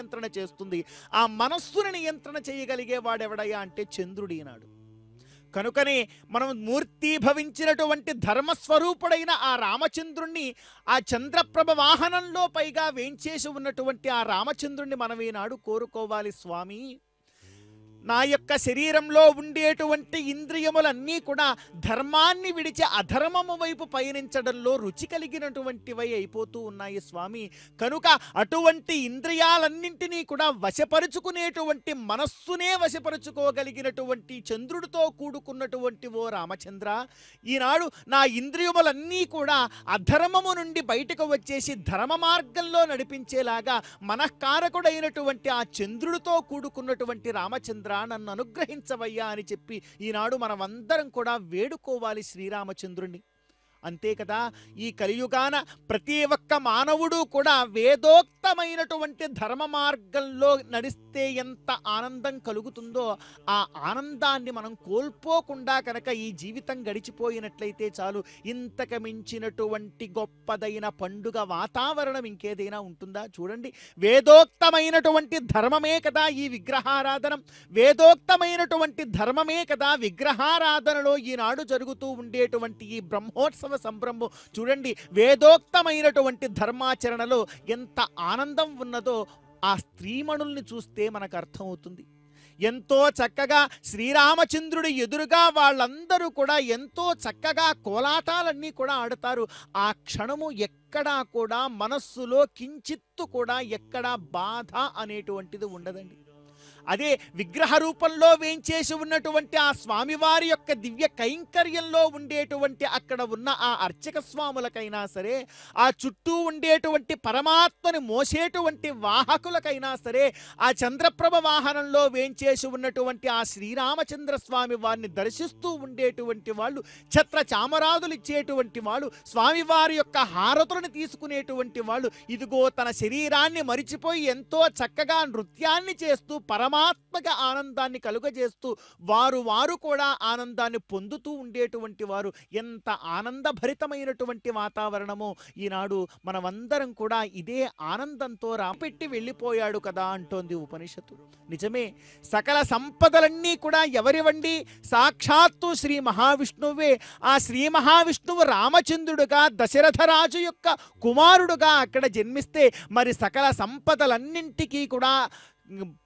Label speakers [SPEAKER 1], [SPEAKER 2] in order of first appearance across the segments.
[SPEAKER 1] నియంత్రణ చేస్తుంది ఆ మనస్సును నియంత్రణ చేయగలిగే వాడెవడయ్యా అంటే చంద్రుడి ఈనాడు కనుకనే మనం మూర్తి భవించినటువంటి ధర్మస్వరూపుడైన ఆ రామచంద్రుణ్ణి ఆ చంద్రప్రభ వాహనంలో పైగా వేంచేసి ఉన్నటువంటి ఆ రామచంద్రుణ్ణి మనం ఈనాడు కోరుకోవాలి స్వామి నా యొక్క శరీరంలో ఉండేటువంటి ఇంద్రియములన్నీ కూడా ధర్మాన్ని విడిచి అధర్మము వైపు పయనించడంలో రుచి కలిగినటువంటివై అయిపోతూ ఉన్నాయి స్వామి కనుక అటువంటి ఇంద్రియాలన్నింటినీ కూడా వశపరుచుకునేటువంటి మనస్సునే వశపరుచుకోగలిగినటువంటి చంద్రుడితో కూడుకున్నటువంటి ఓ రామచంద్ర ఈనాడు నా ఇంద్రియములన్నీ కూడా అధర్మము నుండి బయటకు వచ్చేసి ధర్మ మార్గంలో నడిపించేలాగా మనఃకారకుడైనటువంటి ఆ చంద్రుడితో కూడుకున్నటువంటి రామచంద్ర రామచంద్ర నన్ను అనుగ్రహించవయ్యా అని చెప్పి ఈనాడు మనమందరం కూడా వేడుకోవాలి శ్రీరామచంద్రుణ్ణి అంతే కదా ఈ కలియుగాన ప్రతి ఒక్క మానవుడు కూడా వేదోక్తమైనటువంటి ధర్మ మార్గంలో నడిస్తే ఎంత ఆనందం కలుగుతుందో ఆ ఆనందాన్ని మనం కోల్పోకుండా కనుక ఈ జీవితం గడిచిపోయినట్లయితే చాలు ఇంతకు మించినటువంటి గొప్పదైన పండుగ వాతావరణం ఇంకేదైనా ఉంటుందా చూడండి వేదోక్తమైనటువంటి ధర్మమే కదా ఈ విగ్రహారాధనం వేదోక్తమైనటువంటి ధర్మమే కదా విగ్రహారాధనలో ఈనాడు జరుగుతూ ఉండేటువంటి ఈ బ్రహ్మోత్సవం వాస్తవ సంభ్రమం చూడండి వేదోక్తమైనటువంటి ధర్మాచరణలో ఎంత ఆనందం ఉన్నదో ఆ స్త్రీమణుల్ని చూస్తే మనకు అర్థమవుతుంది ఎంతో చక్కగా శ్రీరామచంద్రుడి ఎదురుగా వాళ్ళందరూ కూడా ఎంతో చక్కగా కోలాటాలన్నీ కూడా ఆడతారు ఆ క్షణము ఎక్కడా కూడా మనస్సులో కించిత్తు కూడా ఎక్కడా బాధ అనేటువంటిది ఉండదండి అదే విగ్రహ రూపంలో వేయించేసి ఉన్నటువంటి ఆ స్వామివారి యొక్క దివ్య కైంకర్యంలో ఉండేటువంటి అక్కడ ఉన్న ఆ అర్చక స్వాములకైనా సరే ఆ చుట్టూ ఉండేటువంటి పరమాత్మని మోసేటువంటి వాహకులకైనా సరే ఆ చంద్రప్రభ వాహనంలో వేయించేసి ఉన్నటువంటి ఆ శ్రీరామచంద్ర స్వామి వారిని దర్శిస్తూ ఉండేటువంటి వాళ్ళు ఛత్ర చామరాదులు ఇచ్చేటువంటి వాళ్ళు స్వామివారి యొక్క హారతులను తీసుకునేటువంటి వాళ్ళు ఇదిగో తన శరీరాన్ని మరిచిపోయి ఎంతో చక్కగా నృత్యాన్ని చేస్తూ పరమ పరమాత్మక ఆనందాన్ని కలుగజేస్తూ వారు వారు కూడా ఆనందాన్ని పొందుతూ ఉండేటువంటి వారు ఎంత ఆనందభరితమైనటువంటి వాతావరణము ఈనాడు మనమందరం కూడా ఇదే ఆనందంతో రాపెట్టి వెళ్ళిపోయాడు కదా అంటోంది ఉపనిషత్తు నిజమే సకల సంపదలన్నీ కూడా ఎవరివండి సాక్షాత్తు శ్రీ మహావిష్ణువే ఆ శ్రీ మహావిష్ణువు రామచంద్రుడుగా దశరథరాజు యొక్క కుమారుడుగా అక్కడ జన్మిస్తే మరి సకల సంపదలన్నింటికీ కూడా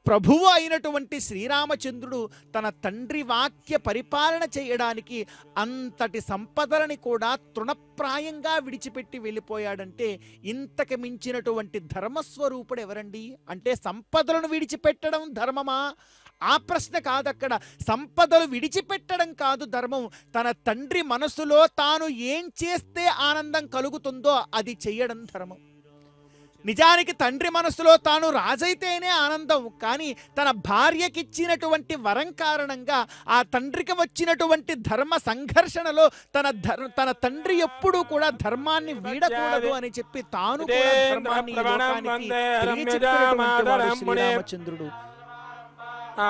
[SPEAKER 1] ప్రభువు అయినటువంటి శ్రీరామచంద్రుడు తన తండ్రి వాక్య పరిపాలన చేయడానికి అంతటి సంపదలని కూడా తృణప్రాయంగా విడిచిపెట్టి వెళ్ళిపోయాడంటే ఇంతకు మించినటువంటి ధర్మస్వరూపుడు ఎవరండి అంటే సంపదలను విడిచిపెట్టడం ధర్మమా ఆ ప్రశ్న కాదు అక్కడ సంపదలు విడిచిపెట్టడం కాదు ధర్మం తన తండ్రి మనసులో తాను ఏం చేస్తే ఆనందం కలుగుతుందో అది చేయడం ధర్మం నిజానికి తండ్రి మనసులో తాను రాజైతేనే ఆనందం కానీ తన భార్యకిచ్చినటువంటి వరం కారణంగా ఆ తండ్రికి వచ్చినటువంటి ధర్మ సంఘర్షణలో తన తన తండ్రి ఎప్పుడూ కూడా ధర్మాన్ని వీడకూడదు అని చెప్పి తాను చంద్రుడు ధర్మాన్ని శ్రీరామచంద్రుడు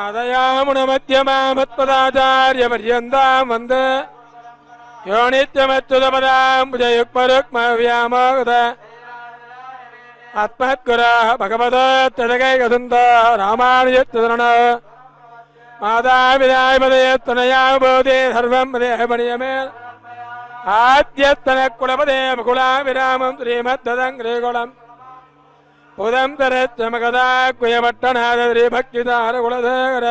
[SPEAKER 2] ఆదయామున మధ్యమామత్పదాచార్య పర్యంతం వందే భుజయుక్మరుక్మ వ్యామోగద आत्महत्गुराः भगवतत्तजगैकसुन्दः रामानुजत्तरण मातापितायपदयत्तनयावबोधे सर्वं देहपणियमे आद्यत्तनकुलपदे मुकुलाभिरामं श्रीमद्ददङ्ग्रीकुलम् उदं तरच्चमकदा कुयपट्टनादश्रीभक्तिदारकुलधर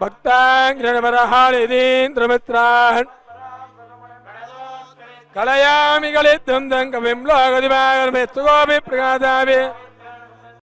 [SPEAKER 2] भक्ताङ्ग्रणवरहालिदीन्द्रमित्रान् कलयामि कलिद्वन्द्वं कविं भी कोऽपि भी